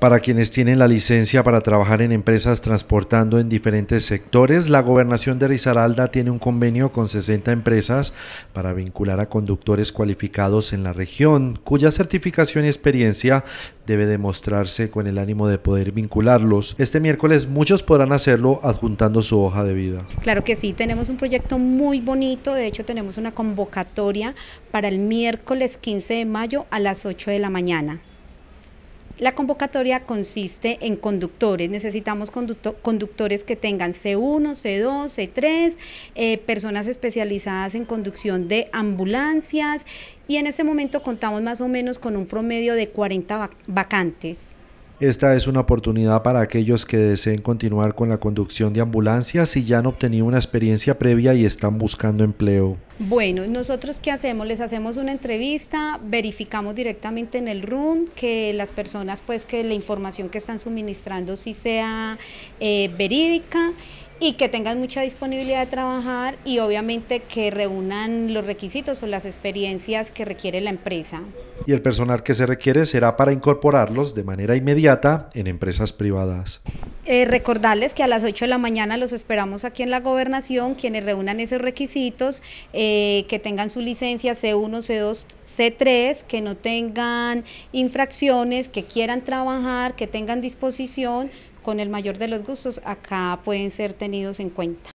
Para quienes tienen la licencia para trabajar en empresas transportando en diferentes sectores, la gobernación de Risaralda tiene un convenio con 60 empresas para vincular a conductores cualificados en la región, cuya certificación y experiencia debe demostrarse con el ánimo de poder vincularlos. Este miércoles muchos podrán hacerlo adjuntando su hoja de vida. Claro que sí, tenemos un proyecto muy bonito, de hecho tenemos una convocatoria para el miércoles 15 de mayo a las 8 de la mañana. La convocatoria consiste en conductores. Necesitamos conductores que tengan C1, C2, C3, personas especializadas en conducción de ambulancias y en este momento contamos más o menos con un promedio de 40 vacantes. Esta es una oportunidad para aquellos que deseen continuar con la conducción de ambulancias si ya han obtenido una experiencia previa y están buscando empleo. Bueno, nosotros qué hacemos? Les hacemos una entrevista, verificamos directamente en el RUN que las personas, pues que la información que están suministrando sí sea eh, verídica y que tengan mucha disponibilidad de trabajar y obviamente que reúnan los requisitos o las experiencias que requiere la empresa. Y el personal que se requiere será para incorporarlos de manera inmediata en empresas privadas. Eh, recordarles que a las 8 de la mañana los esperamos aquí en la gobernación, quienes reúnan esos requisitos, eh, que tengan su licencia C1, C2, C3, que no tengan infracciones, que quieran trabajar, que tengan disposición, con el mayor de los gustos acá pueden ser tenidos en cuenta.